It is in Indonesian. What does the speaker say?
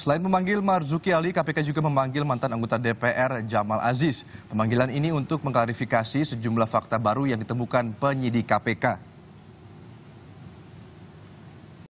Selain memanggil Marzuki Ali, KPK juga memanggil mantan anggota DPR Jamal Aziz. Pemanggilan ini untuk mengklarifikasi sejumlah fakta baru yang ditemukan penyidik KPK.